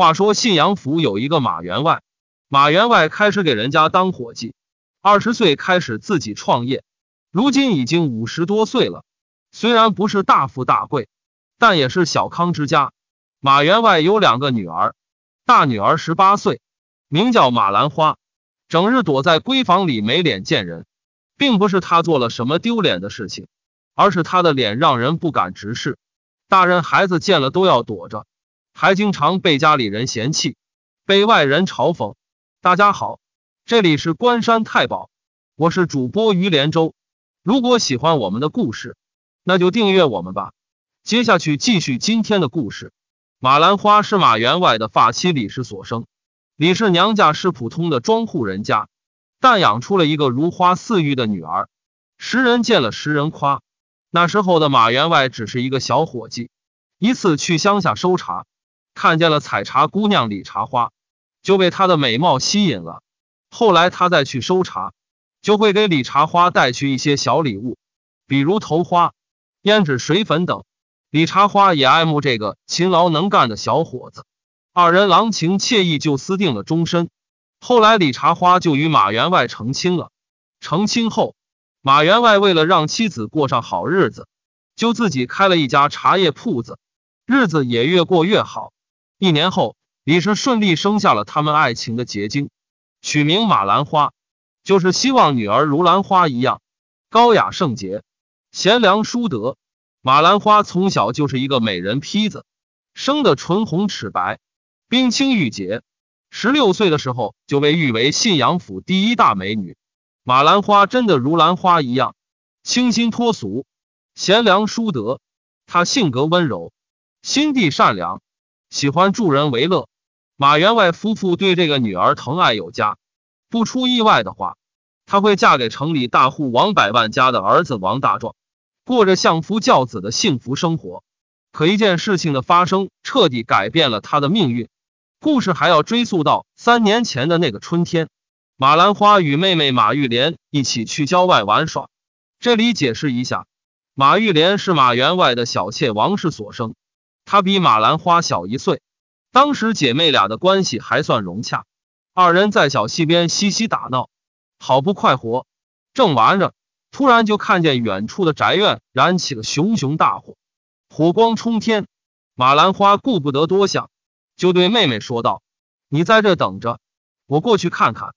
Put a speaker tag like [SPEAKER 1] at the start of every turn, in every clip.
[SPEAKER 1] 话说信阳府有一个马员外，马员外开始给人家当伙计，二十岁开始自己创业，如今已经五十多岁了。虽然不是大富大贵，但也是小康之家。马员外有两个女儿，大女儿十八岁，名叫马兰花，整日躲在闺房里，没脸见人，并不是她做了什么丢脸的事情，而是她的脸让人不敢直视，大人孩子见了都要躲着。还经常被家里人嫌弃，被外人嘲讽。大家好，这里是关山太保，我是主播于连州。如果喜欢我们的故事，那就订阅我们吧。接下去继续今天的故事。马兰花是马员外的发妻李氏所生，李氏娘家是普通的庄户人家，但养出了一个如花似玉的女儿。十人见了十人夸。那时候的马员外只是一个小伙计，一次去乡下收茶。看见了采茶姑娘李茶花，就被她的美貌吸引了。后来他再去收茶，就会给李茶花带去一些小礼物，比如头花、胭脂、水粉等。李茶花也爱慕这个勤劳能干的小伙子，二人郎情妾意就私定了终身。后来李茶花就与马员外成亲了。成亲后，马员外为了让妻子过上好日子，就自己开了一家茶叶铺子，日子也越过越好。一年后，李氏顺利生下了他们爱情的结晶，取名马兰花，就是希望女儿如兰花一样高雅圣洁、贤良淑德。马兰花从小就是一个美人坯子，生得唇红齿白、冰清玉洁，十六岁的时候就被誉为信阳府第一大美女。马兰花真的如兰花一样清新脱俗、贤良淑德，她性格温柔，心地善良。喜欢助人为乐，马员外夫妇对这个女儿疼爱有加。不出意外的话，她会嫁给城里大户王百万家的儿子王大壮，过着相夫教子的幸福生活。可一件事情的发生彻底改变了她的命运。故事还要追溯到三年前的那个春天，马兰花与妹妹马玉莲一起去郊外玩耍。这里解释一下，马玉莲是马员外的小妾王氏所生。她比马兰花小一岁，当时姐妹俩的关系还算融洽，二人在小溪边嬉戏打闹，好不快活。正玩着，突然就看见远处的宅院燃起了熊熊大火，火光冲天。马兰花顾不得多想，就对妹妹说道：“你在这等着，我过去看看。”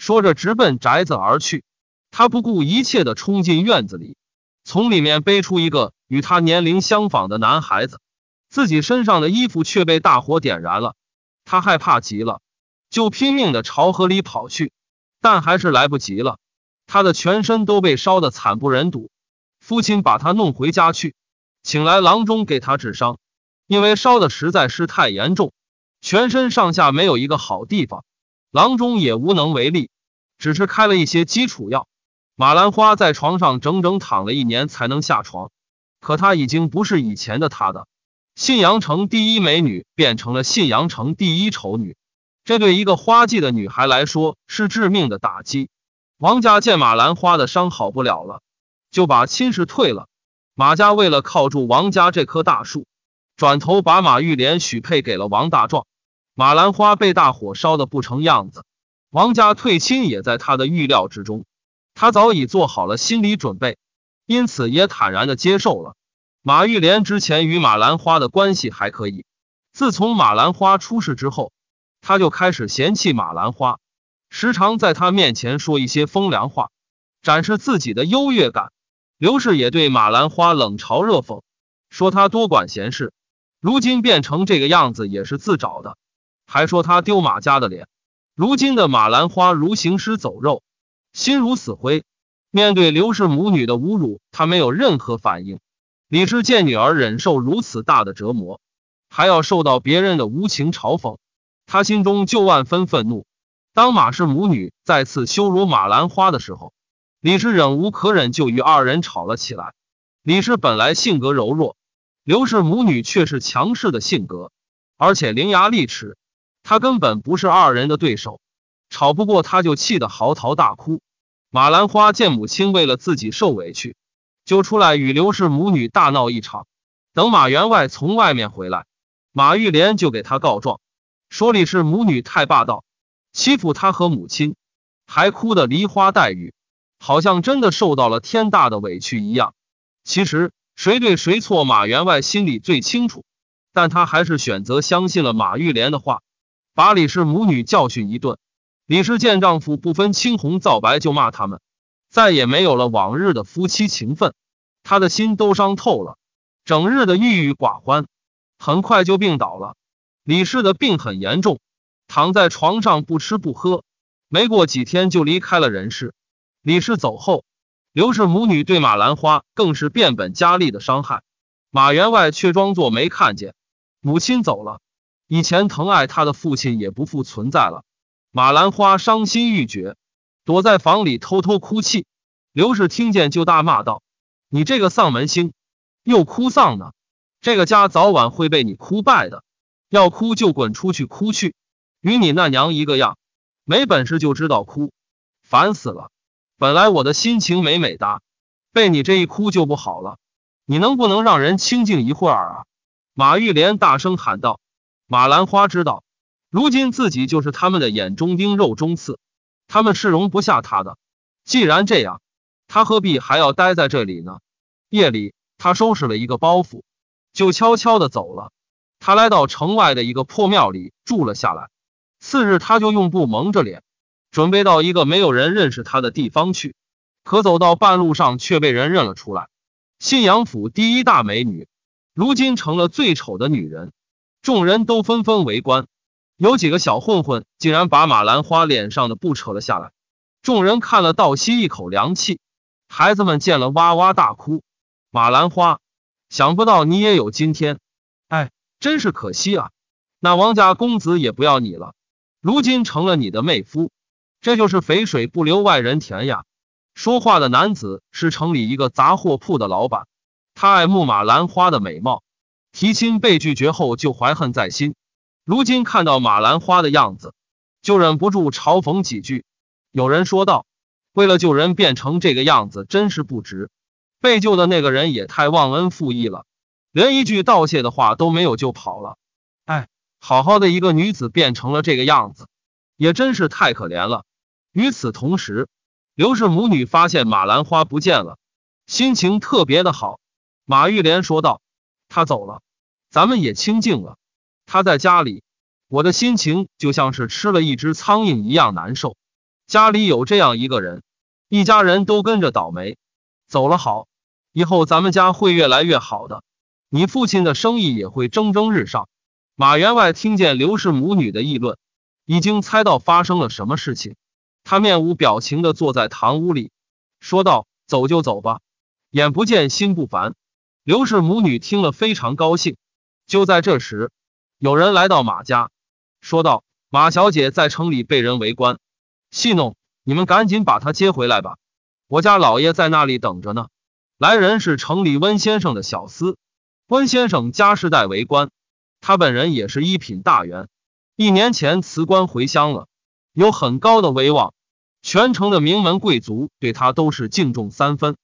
[SPEAKER 1] 说着，直奔宅子而去。她不顾一切的冲进院子里，从里面背出一个与她年龄相仿的男孩子。自己身上的衣服却被大火点燃了，他害怕极了，就拼命的朝河里跑去，但还是来不及了。他的全身都被烧得惨不忍睹，父亲把他弄回家去，请来郎中给他治伤，因为烧的实在是太严重，全身上下没有一个好地方，郎中也无能为力，只是开了一些基础药。马兰花在床上整整躺了一年才能下床，可他已经不是以前的他的。信阳城第一美女变成了信阳城第一丑女，这对一个花季的女孩来说是致命的打击。王家见马兰花的伤好不了了，就把亲事退了。马家为了靠住王家这棵大树，转头把马玉莲许配给了王大壮。马兰花被大火烧得不成样子，王家退亲也在他的预料之中，他早已做好了心理准备，因此也坦然的接受了。马玉莲之前与马兰花的关系还可以，自从马兰花出事之后，她就开始嫌弃马兰花，时常在她面前说一些风凉话，展示自己的优越感。刘氏也对马兰花冷嘲热讽，说她多管闲事，如今变成这个样子也是自找的，还说她丢马家的脸。如今的马兰花如行尸走肉，心如死灰，面对刘氏母女的侮辱，她没有任何反应。李氏见女儿忍受如此大的折磨，还要受到别人的无情嘲讽，他心中就万分愤怒。当马氏母女再次羞辱马兰花的时候，李氏忍无可忍，就与二人吵了起来。李氏本来性格柔弱，刘氏母女却是强势的性格，而且伶牙俐齿，她根本不是二人的对手，吵不过她就气得嚎啕大哭。马兰花见母亲为了自己受委屈。就出来与刘氏母女大闹一场。等马员外从外面回来，马玉莲就给他告状，说李氏母女太霸道，欺负他和母亲，还哭得梨花带雨，好像真的受到了天大的委屈一样。其实谁对谁错，马员外心里最清楚，但他还是选择相信了马玉莲的话，把李氏母女教训一顿。李氏见丈夫不分青红皂白就骂他们。再也没有了往日的夫妻情分，他的心都伤透了，整日的郁郁寡欢，很快就病倒了。李氏的病很严重，躺在床上不吃不喝，没过几天就离开了人世。李氏走后，刘氏母女对马兰花更是变本加厉的伤害。马员外却装作没看见。母亲走了，以前疼爱他的父亲也不复存在了，马兰花伤心欲绝。躲在房里偷偷哭泣，刘氏听见就大骂道：“你这个丧门星，又哭丧呢！这个家早晚会被你哭败的。要哭就滚出去哭去，与你那娘一个样，没本事就知道哭，烦死了！本来我的心情美美哒，被你这一哭就不好了。你能不能让人清静一会儿啊？”马玉莲大声喊道：“马兰花知道，如今自己就是他们的眼中钉、肉中刺。”他们是容不下他的，既然这样，他何必还要待在这里呢？夜里，他收拾了一个包袱，就悄悄的走了。他来到城外的一个破庙里住了下来。次日，他就用布蒙着脸，准备到一个没有人认识他的地方去。可走到半路上，却被人认了出来。信阳府第一大美女，如今成了最丑的女人，众人都纷纷围观。有几个小混混竟然把马兰花脸上的布扯了下来，众人看了倒吸一口凉气，孩子们见了哇哇大哭。马兰花，想不到你也有今天，哎，真是可惜啊！那王家公子也不要你了，如今成了你的妹夫，这就是肥水不流外人田呀。说话的男子是城里一个杂货铺的老板，他爱慕马兰花的美貌，提亲被拒绝后就怀恨在心。如今看到马兰花的样子，就忍不住嘲讽几句。有人说道：“为了救人变成这个样子，真是不值。被救的那个人也太忘恩负义了，连一句道谢的话都没有就跑了。哎，好好的一个女子变成了这个样子，也真是太可怜了。”与此同时，刘氏母女发现马兰花不见了，心情特别的好。马玉莲说道：“她走了，咱们也清静了。”他在家里，我的心情就像是吃了一只苍蝇一样难受。家里有这样一个人，一家人都跟着倒霉。走了好，以后咱们家会越来越好的，你父亲的生意也会蒸蒸日上。马员外听见刘氏母女的议论，已经猜到发生了什么事情。他面无表情的坐在堂屋里，说道：“走就走吧，眼不见心不烦。”刘氏母女听了非常高兴。就在这时。有人来到马家，说道：“马小姐在城里被人围观戏弄，你们赶紧把她接回来吧！我家老爷在那里等着呢。”来人是城里温先生的小厮，温先生家世代为官，他本人也是一品大员，一年前辞官回乡了，有很高的威望，全城的名门贵族对他都是敬重三分，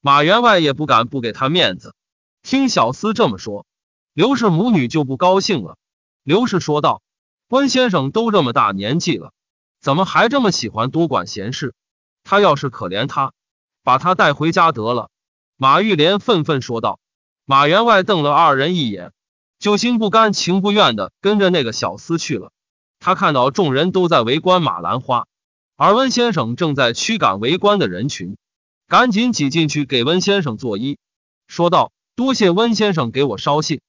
[SPEAKER 1] 马员外也不敢不给他面子。听小厮这么说，刘氏母女就不高兴了。刘氏说道：“温先生都这么大年纪了，怎么还这么喜欢多管闲事？他要是可怜他，把他带回家得了。”马玉莲愤愤说道。马员外瞪了二人一眼，就心不甘情不愿的跟着那个小厮去了。他看到众人都在围观马兰花，而温先生正在驱赶围观的人群，赶紧挤进去给温先生作揖，说道：“多谢温先生给我捎信，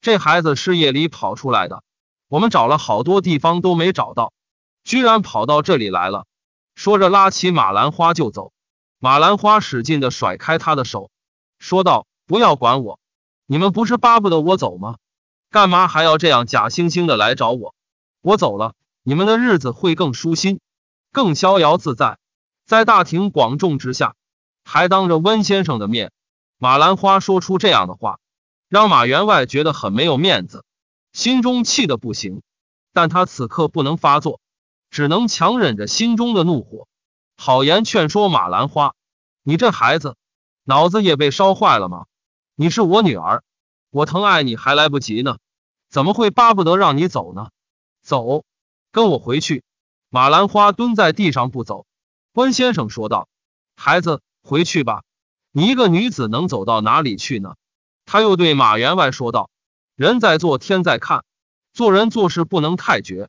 [SPEAKER 1] 这孩子是夜里跑出来的。”我们找了好多地方都没找到，居然跑到这里来了。说着拉起马兰花就走，马兰花使劲的甩开他的手，说道：“不要管我，你们不是巴不得我走吗？干嘛还要这样假惺惺的来找我？我走了，你们的日子会更舒心，更逍遥自在。在大庭广众之下，还当着温先生的面，马兰花说出这样的话，让马员外觉得很没有面子。”心中气得不行，但他此刻不能发作，只能强忍着心中的怒火，好言劝说马兰花：“你这孩子，脑子也被烧坏了吗？你是我女儿，我疼爱你还来不及呢，怎么会巴不得让你走呢？走，跟我回去。”马兰花蹲在地上不走。温先生说道：“孩子，回去吧，你一个女子能走到哪里去呢？”他又对马员外说道。人在做，天在看。做人做事不能太绝。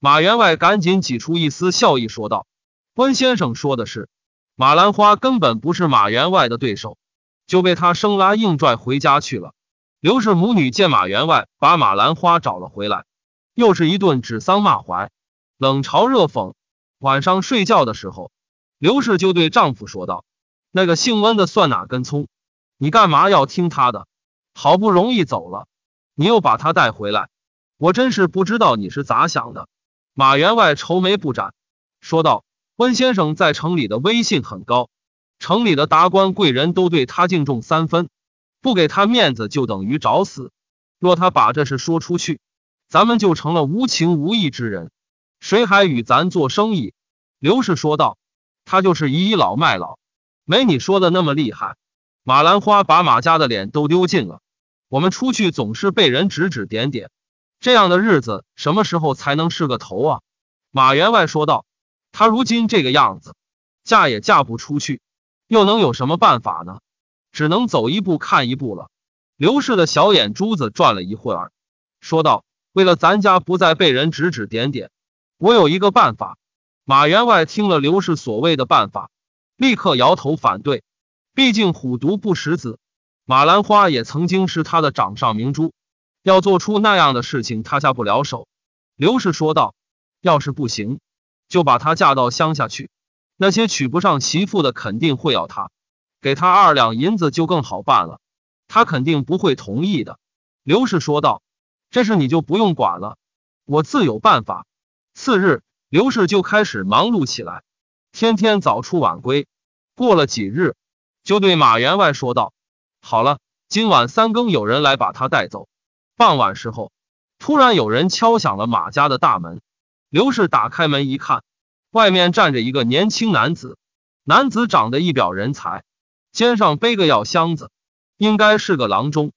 [SPEAKER 1] 马员外赶紧挤出一丝笑意，说道：“温先生说的是，马兰花根本不是马员外的对手，就被他生拉硬拽回家去了。”刘氏母女见马员外把马兰花找了回来，又是一顿指桑骂槐、冷嘲热讽。晚上睡觉的时候，刘氏就对丈夫说道：“那个姓温的算哪根葱？你干嘛要听他的？好不容易走了。”你又把他带回来，我真是不知道你是咋想的。马员外愁眉不展，说道：“温先生在城里的威信很高，城里的达官贵人都对他敬重三分，不给他面子就等于找死。若他把这事说出去，咱们就成了无情无义之人，谁还与咱做生意？”刘氏说道：“他就是倚老卖老，没你说的那么厉害。”马兰花把马家的脸都丢尽了。我们出去总是被人指指点点，这样的日子什么时候才能是个头啊？马员外说道：“他如今这个样子，嫁也嫁不出去，又能有什么办法呢？只能走一步看一步了。”刘氏的小眼珠子转了一会儿，说道：“为了咱家不再被人指指点点，我有一个办法。”马员外听了刘氏所谓的办法，立刻摇头反对。毕竟虎毒不食子。马兰花也曾经是他的掌上明珠，要做出那样的事情，他下不了手。刘氏说道：“要是不行，就把他嫁到乡下去。那些娶不上媳妇的肯定会要他，给他二两银子就更好办了。他肯定不会同意的。”刘氏说道：“这事你就不用管了，我自有办法。”次日，刘氏就开始忙碌起来，天天早出晚归。过了几日，就对马员外说道。好了，今晚三更有人来把他带走。傍晚时候，突然有人敲响了马家的大门。刘氏打开门一看，外面站着一个年轻男子。男子长得一表人才，肩上背个药箱子，应该是个郎中。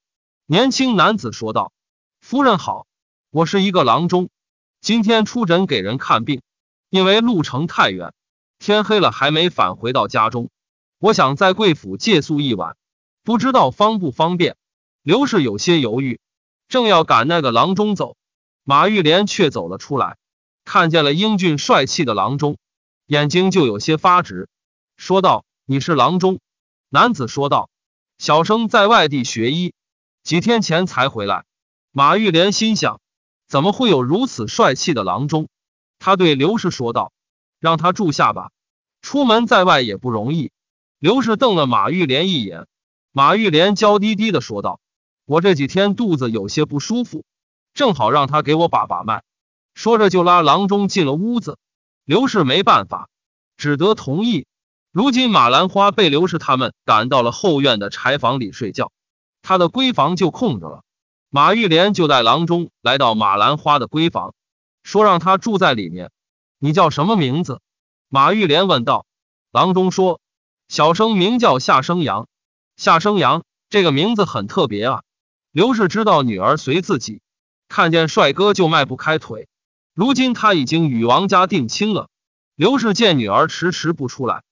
[SPEAKER 1] 年轻男子说道：“夫人好，我是一个郎中，今天出诊给人看病，因为路程太远，天黑了还没返回到家中，我想在贵府借宿一晚。”不知道方不方便，刘氏有些犹豫，正要赶那个郎中走，马玉莲却走了出来，看见了英俊帅气的郎中，眼睛就有些发直，说道：“你是郎中？”男子说道：“小生在外地学医，几天前才回来。”马玉莲心想：怎么会有如此帅气的郎中？他对刘氏说道：“让他住下吧，出门在外也不容易。”刘氏瞪了马玉莲一眼。马玉莲娇滴滴的说道：“我这几天肚子有些不舒服，正好让他给我把把脉。”说着就拉郎中进了屋子。刘氏没办法，只得同意。如今马兰花被刘氏他们赶到了后院的柴房里睡觉，她的闺房就空着了。马玉莲就带郎中来到马兰花的闺房，说让他住在里面。你叫什么名字？马玉莲问道。郎中说：“小生名叫夏生阳。”夏生阳这个名字很特别啊！刘氏知道女儿随自己，看见帅哥就迈不开腿。如今他已经与王家定亲了。刘氏见女儿迟迟不出来，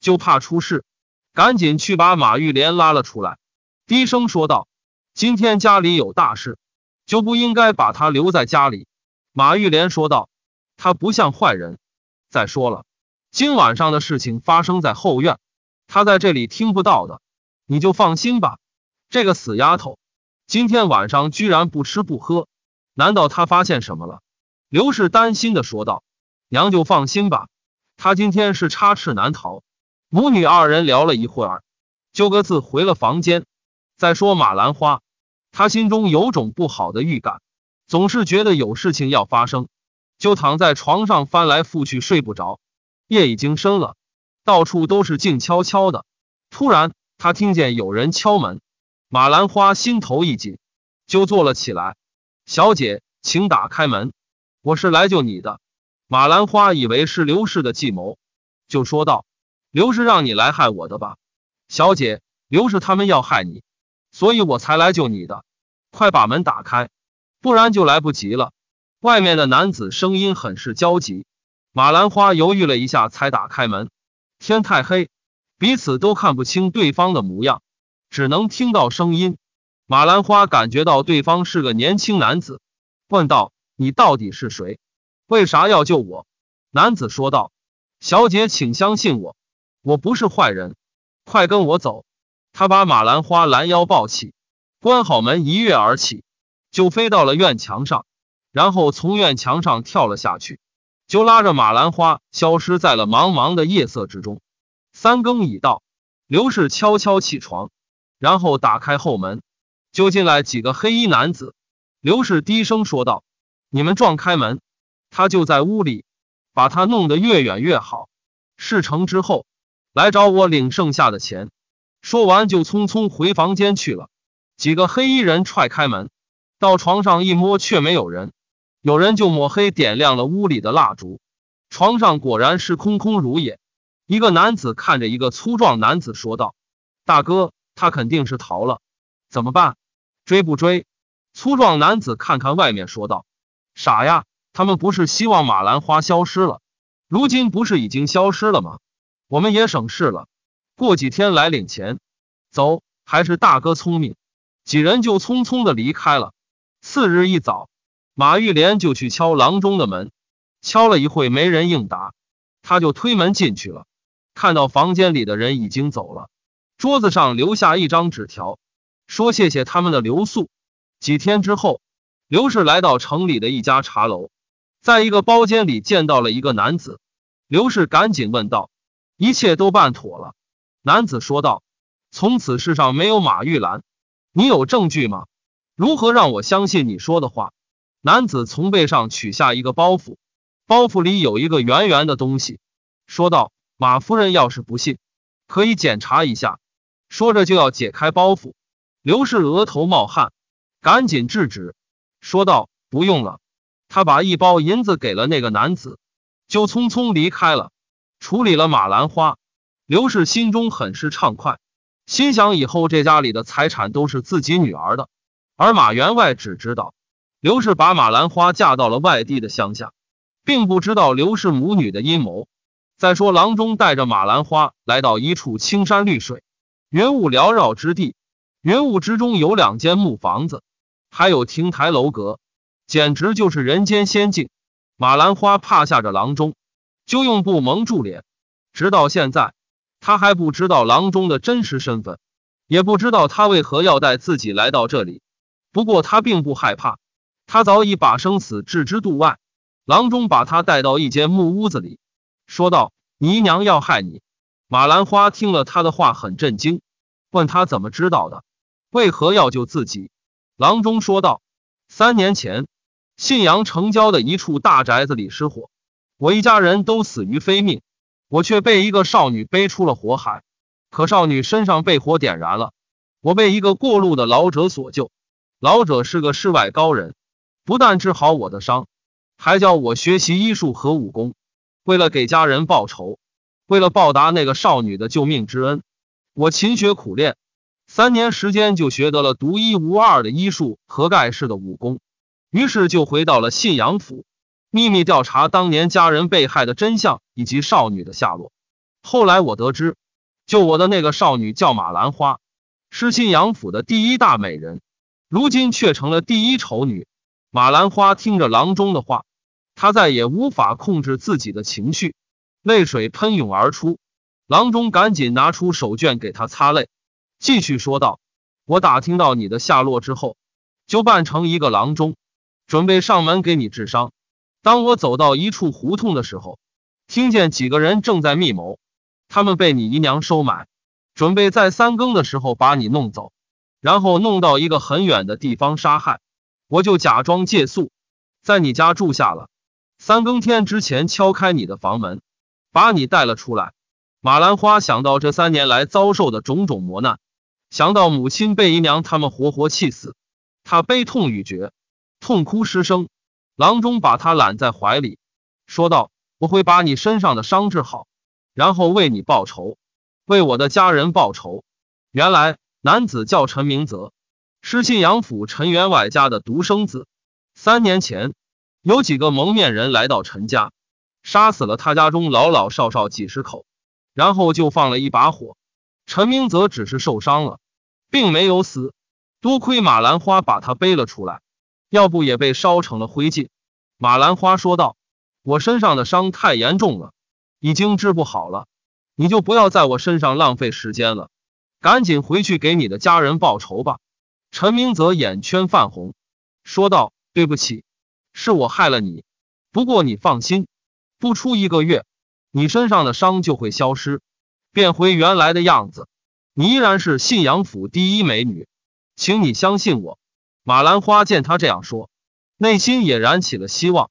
[SPEAKER 1] 就怕出事，赶紧去把马玉莲拉了出来，低声说道：“今天家里有大事，就不应该把她留在家里。”马玉莲说道：“她不像坏人。再说了，今晚上的事情发生在后院，她在这里听不到的。”你就放心吧，这个死丫头今天晚上居然不吃不喝，难道她发现什么了？刘氏担心的说道：“娘就放心吧，她今天是插翅难逃。”母女二人聊了一会儿，就各自回了房间。再说马兰花，她心中有种不好的预感，总是觉得有事情要发生，就躺在床上翻来覆去睡不着。夜已经深了，到处都是静悄悄的，突然。他听见有人敲门，马兰花心头一紧，就坐了起来。小姐，请打开门，我是来救你的。马兰花以为是刘氏的计谋，就说道：“刘氏让你来害我的吧，小姐，刘氏他们要害你，所以我才来救你的。快把门打开，不然就来不及了。”外面的男子声音很是焦急。马兰花犹豫了一下，才打开门。天太黑。彼此都看不清对方的模样，只能听到声音。马兰花感觉到对方是个年轻男子，问道：“你到底是谁？为啥要救我？”男子说道：“小姐，请相信我，我不是坏人，快跟我走。”他把马兰花拦腰抱起，关好门，一跃而起，就飞到了院墙上，然后从院墙上跳了下去，就拉着马兰花消失在了茫茫的夜色之中。三更已到，刘氏悄悄起床，然后打开后门，就进来几个黑衣男子。刘氏低声说道：“你们撞开门，他就在屋里，把他弄得越远越好。事成之后，来找我领剩下的钱。”说完就匆匆回房间去了。几个黑衣人踹开门，到床上一摸，却没有人，有人就抹黑点亮了屋里的蜡烛，床上果然是空空如也。一个男子看着一个粗壮男子说道：“大哥，他肯定是逃了，怎么办？追不追？”粗壮男子看看外面说道：“傻呀，他们不是希望马兰花消失了，如今不是已经消失了吗？我们也省事了，过几天来领钱。走，还是大哥聪明。”几人就匆匆的离开了。次日一早，马玉莲就去敲郎中的门，敲了一会没人应答，他就推门进去了。看到房间里的人已经走了，桌子上留下一张纸条，说谢谢他们的留宿。几天之后，刘氏来到城里的一家茶楼，在一个包间里见到了一个男子。刘氏赶紧问道：“一切都办妥了？”男子说道：“从此世上没有马玉兰，你有证据吗？如何让我相信你说的话？”男子从背上取下一个包袱，包袱里有一个圆圆的东西，说道。马夫人要是不信，可以检查一下。说着就要解开包袱，刘氏额头冒汗，赶紧制止，说道：“不用了。”他把一包银子给了那个男子，就匆匆离开了。处理了马兰花，刘氏心中很是畅快，心想以后这家里的财产都是自己女儿的。而马员外只知道刘氏把马兰花嫁到了外地的乡下，并不知道刘氏母女的阴谋。再说，郎中带着马兰花来到一处青山绿水、云雾缭绕之地，云雾之中有两间木房子，还有亭台楼阁，简直就是人间仙境。马兰花怕吓着郎中，就用布蒙住脸。直到现在，他还不知道郎中的真实身份，也不知道他为何要带自己来到这里。不过他并不害怕，他早已把生死置之度外。郎中把他带到一间木屋子里。说道：“姨娘要害你。”马兰花听了他的话，很震惊，问他怎么知道的，为何要救自己。郎中说道：“三年前，信阳城郊的一处大宅子里失火，我一家人都死于非命，我却被一个少女背出了火海。可少女身上被火点燃了，我被一个过路的老者所救。老者是个世外高人，不但治好我的伤，还教我学习医术和武功。”为了给家人报仇，为了报答那个少女的救命之恩，我勤学苦练，三年时间就学得了独一无二的医术和盖世的武功。于是就回到了信阳府，秘密调查当年家人被害的真相以及少女的下落。后来我得知，救我的那个少女叫马兰花，是信阳府的第一大美人，如今却成了第一丑女。马兰花听着郎中的话。他再也无法控制自己的情绪，泪水喷涌而出。郎中赶紧拿出手绢给他擦泪，继续说道：“我打听到你的下落之后，就扮成一个郎中，准备上门给你治伤。当我走到一处胡同的时候，听见几个人正在密谋，他们被你姨娘收买，准备在三更的时候把你弄走，然后弄到一个很远的地方杀害。我就假装借宿在你家住下了。”三更天之前敲开你的房门，把你带了出来。马兰花想到这三年来遭受的种种磨难，想到母亲被姨娘他们活活气死，她悲痛欲绝，痛哭失声。郎中把她揽在怀里，说道：“我会把你身上的伤治好，然后为你报仇，为我的家人报仇。”原来男子叫陈明泽，是信阳府陈员外家的独生子。三年前。有几个蒙面人来到陈家，杀死了他家中老老少少几十口，然后就放了一把火。陈明泽只是受伤了，并没有死，多亏马兰花把他背了出来，要不也被烧成了灰烬。马兰花说道：“我身上的伤太严重了，已经治不好了，你就不要在我身上浪费时间了，赶紧回去给你的家人报仇吧。”陈明泽眼圈泛红，说道：“对不起。”是我害了你，不过你放心，不出一个月，你身上的伤就会消失，变回原来的样子，你依然是信阳府第一美女，请你相信我。马兰花见他这样说，内心也燃起了希望，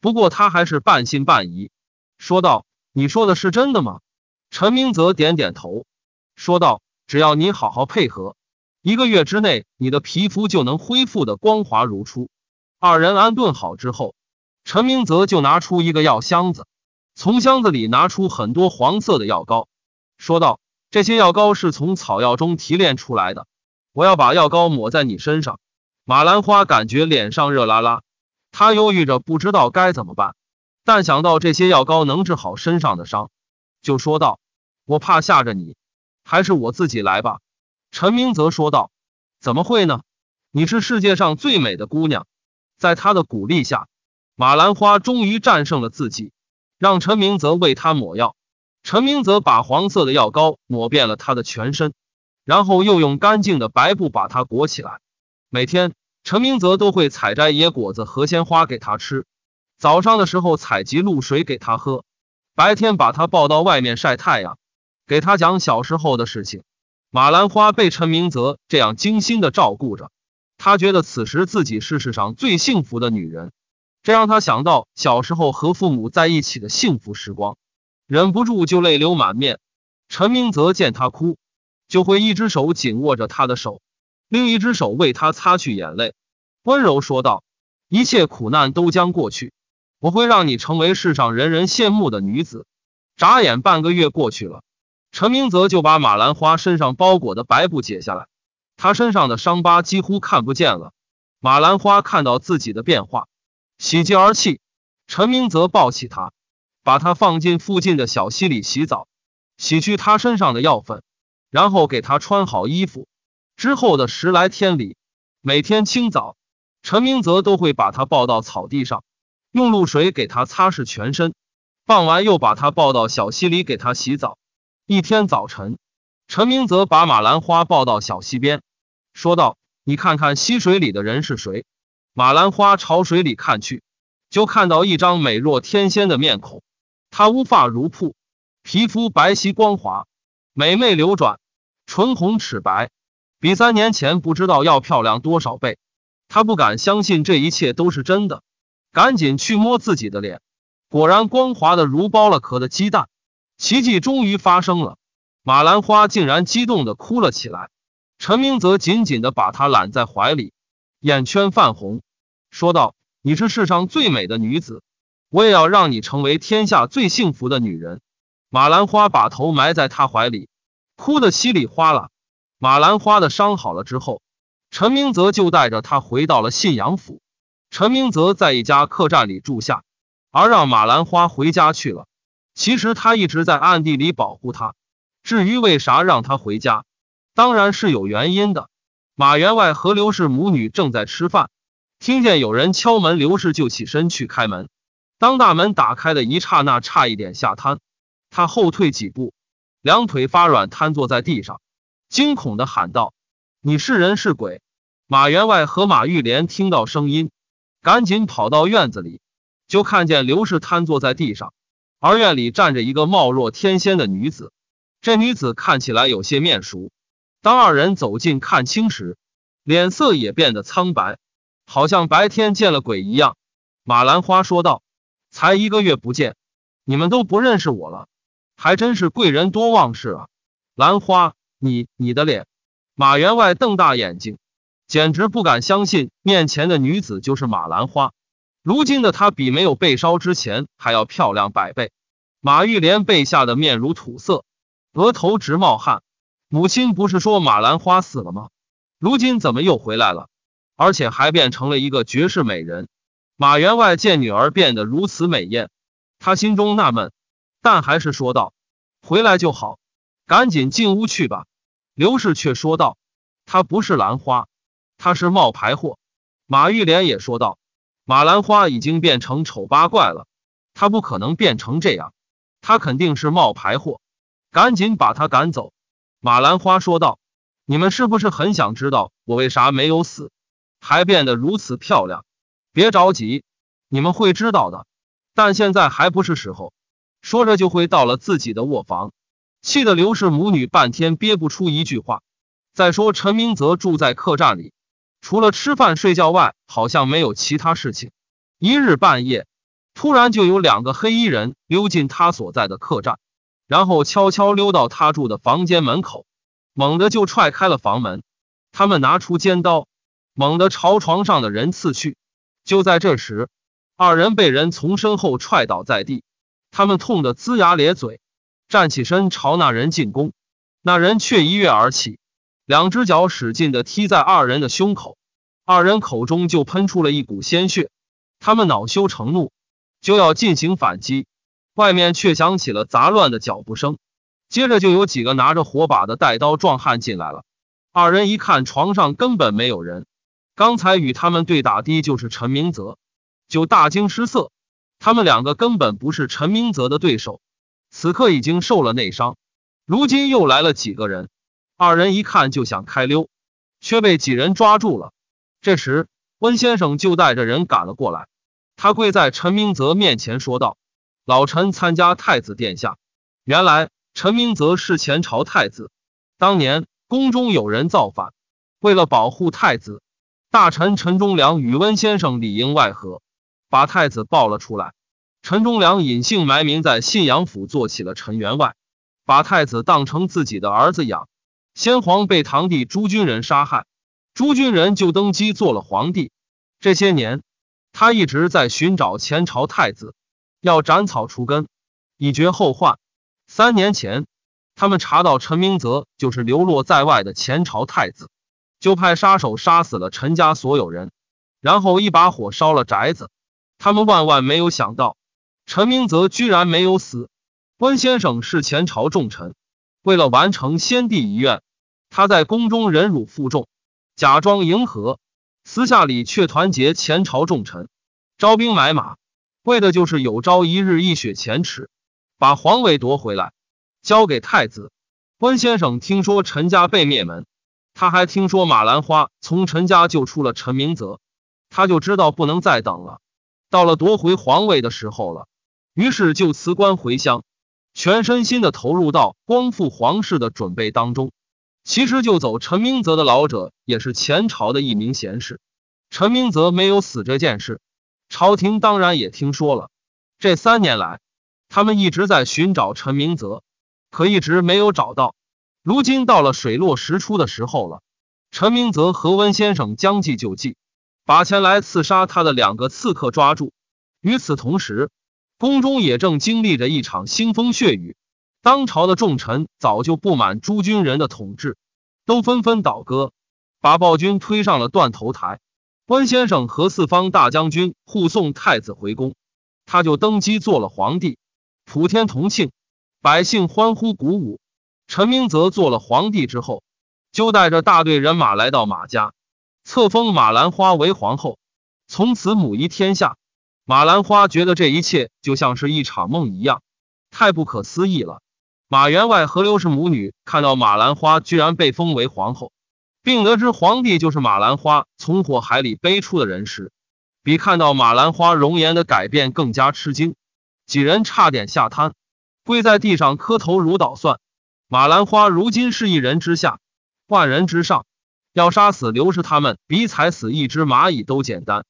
[SPEAKER 1] 不过她还是半信半疑，说道：“你说的是真的吗？”陈明泽点点头，说道：“只要你好好配合，一个月之内，你的皮肤就能恢复的光滑如初。”二人安顿好之后，陈明泽就拿出一个药箱子，从箱子里拿出很多黄色的药膏，说道：“这些药膏是从草药中提炼出来的，我要把药膏抹在你身上。”马兰花感觉脸上热辣辣，她犹豫着不知道该怎么办，但想到这些药膏能治好身上的伤，就说道：“我怕吓着你，还是我自己来吧。”陈明泽说道：“怎么会呢？你是世界上最美的姑娘。”在他的鼓励下，马兰花终于战胜了自己，让陈明泽为他抹药。陈明泽把黄色的药膏抹遍了他的全身，然后又用干净的白布把他裹起来。每天，陈明泽都会采摘野果子和鲜花给他吃，早上的时候采集露水给他喝，白天把他抱到外面晒太阳，给他讲小时候的事情。马兰花被陈明泽这样精心的照顾着。她觉得此时自己是世上最幸福的女人，这让她想到小时候和父母在一起的幸福时光，忍不住就泪流满面。陈明泽见她哭，就会一只手紧握着她的手，另一只手为她擦去眼泪，温柔说道：“一切苦难都将过去，我会让你成为世上人人羡慕的女子。”眨眼半个月过去了，陈明泽就把马兰花身上包裹的白布解下来。他身上的伤疤几乎看不见了。马兰花看到自己的变化，喜极而泣。陈明泽抱起他，把他放进附近的小溪里洗澡，洗去他身上的药粉，然后给他穿好衣服。之后的十来天里，每天清早，陈明泽都会把他抱到草地上，用露水给他擦拭全身；傍晚又把他抱到小溪里给他洗澡。一天早晨，陈明泽把马兰花抱到小溪边。说道：“你看看溪水里的人是谁？”马兰花朝水里看去，就看到一张美若天仙的面孔。她乌发如瀑，皮肤白皙光滑，美媚流转，唇红齿白，比三年前不知道要漂亮多少倍。她不敢相信这一切都是真的，赶紧去摸自己的脸，果然光滑的如剥了壳的鸡蛋。奇迹终于发生了，马兰花竟然激动的哭了起来。陈明泽紧紧的把她揽在怀里，眼圈泛红，说道：“你是世上最美的女子，我也要让你成为天下最幸福的女人。”马兰花把头埋在他怀里，哭得稀里哗啦。马兰花的伤好了之后，陈明泽就带着她回到了信阳府。陈明泽在一家客栈里住下，而让马兰花回家去了。其实他一直在暗地里保护她。至于为啥让她回家？当然是有原因的。马员外和刘氏母女正在吃饭，听见有人敲门，刘氏就起身去开门。当大门打开的一刹那，差一点吓瘫，他后退几步，两腿发软，瘫坐在地上，惊恐的喊道：“你是人是鬼？”马员外和马玉莲听到声音，赶紧跑到院子里，就看见刘氏瘫坐在地上，而院里站着一个貌若天仙的女子。这女子看起来有些面熟。当二人走近看清时，脸色也变得苍白，好像白天见了鬼一样。马兰花说道：“才一个月不见，你们都不认识我了，还真是贵人多忘事啊！”兰花，你你的脸！马员外瞪大眼睛，简直不敢相信面前的女子就是马兰花。如今的她比没有被烧之前还要漂亮百倍。马玉莲被吓得面如土色，额头直冒汗。母亲不是说马兰花死了吗？如今怎么又回来了？而且还变成了一个绝世美人。马员外见女儿变得如此美艳，他心中纳闷，但还是说道：“回来就好，赶紧进屋去吧。”刘氏却说道：“她不是兰花，她是冒牌货。”马玉莲也说道：“马兰花已经变成丑八怪了，她不可能变成这样，她肯定是冒牌货，赶紧把她赶走。”马兰花说道：“你们是不是很想知道我为啥没有死，还变得如此漂亮？别着急，你们会知道的。但现在还不是时候。”说着就回到了自己的卧房，气得刘氏母女半天憋不出一句话。再说陈明泽住在客栈里，除了吃饭睡觉外，好像没有其他事情。一日半夜，突然就有两个黑衣人溜进他所在的客栈。然后悄悄溜到他住的房间门口，猛地就踹开了房门。他们拿出尖刀，猛地朝床上的人刺去。就在这时，二人被人从身后踹倒在地，他们痛得龇牙咧嘴，站起身朝那人进攻。那人却一跃而起，两只脚使劲的踢在二人的胸口，二人口中就喷出了一股鲜血。他们恼羞成怒，就要进行反击。外面却响起了杂乱的脚步声，接着就有几个拿着火把的带刀壮汉进来了。二人一看床上根本没有人，刚才与他们对打的就是陈明泽，就大惊失色。他们两个根本不是陈明泽的对手，此刻已经受了内伤，如今又来了几个人，二人一看就想开溜，却被几人抓住了。这时温先生就带着人赶了过来，他跪在陈明泽面前说道。老臣参加太子殿下。原来陈明泽是前朝太子。当年宫中有人造反，为了保护太子，大臣陈忠良与温先生里应外合，把太子抱了出来。陈忠良隐姓埋名在信阳府做起了陈员外，把太子当成自己的儿子养。先皇被堂弟朱军人杀害，朱军人就登基做了皇帝。这些年，他一直在寻找前朝太子。要斩草除根，以绝后患。三年前，他们查到陈明泽就是流落在外的前朝太子，就派杀手杀死了陈家所有人，然后一把火烧了宅子。他们万万没有想到，陈明泽居然没有死。温先生是前朝重臣，为了完成先帝遗愿，他在宫中忍辱负重，假装迎合，私下里却团结前朝重臣，招兵买马。为的就是有朝一日一雪前耻，把皇位夺回来，交给太子。温先生听说陈家被灭门，他还听说马兰花从陈家救出了陈明泽，他就知道不能再等了，到了夺回皇位的时候了。于是就辞官回乡，全身心的投入到光复皇室的准备当中。其实救走陈明泽的老者也是前朝的一名贤士。陈明泽没有死这件事。朝廷当然也听说了，这三年来，他们一直在寻找陈明泽，可一直没有找到。如今到了水落石出的时候了。陈明泽和温先生将计就计，把前来刺杀他的两个刺客抓住。与此同时，宫中也正经历着一场腥风血雨。当朝的重臣早就不满朱军人的统治，都纷纷倒戈，把暴君推上了断头台。关先生和四方大将军护送太子回宫，他就登基做了皇帝，普天同庆，百姓欢呼鼓舞。陈明泽做了皇帝之后，就带着大队人马来到马家，册封马兰花为皇后，从此母仪天下。马兰花觉得这一切就像是一场梦一样，太不可思议了。马员外和刘氏母女看到马兰花居然被封为皇后。并得知皇帝就是马兰花从火海里背出的人时，比看到马兰花容颜的改变更加吃惊，几人差点吓瘫，跪在地上磕头如捣蒜。马兰花如今是一人之下，万人之上，要杀死刘氏他们，比踩死一只蚂蚁都简单。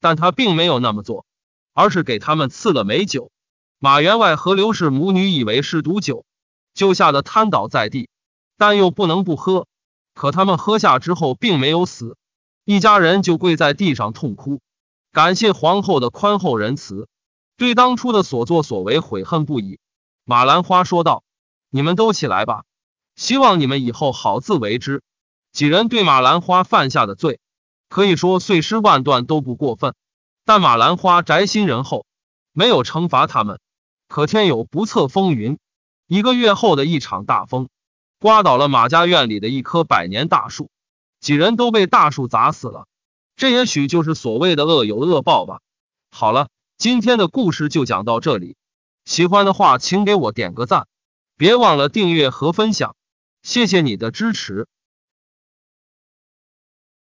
[SPEAKER 1] 但他并没有那么做，而是给他们赐了美酒。马员外和刘氏母女以为是毒酒，就吓得瘫倒在地，但又不能不喝。可他们喝下之后并没有死，一家人就跪在地上痛哭，感谢皇后的宽厚仁慈，对当初的所作所为悔恨不已。马兰花说道：“你们都起来吧，希望你们以后好自为之。”几人对马兰花犯下的罪，可以说碎尸万段都不过分。但马兰花宅心仁厚，没有惩罚他们。可天有不测风云，一个月后的一场大风。刮倒了马家院里的一棵百年大树，几人都被大树砸死了。这也许就是所谓的恶有恶报吧。好了，今天的故事就讲到这里。喜欢的话，请给我点个赞，别忘了订阅和分享，谢谢你的支持。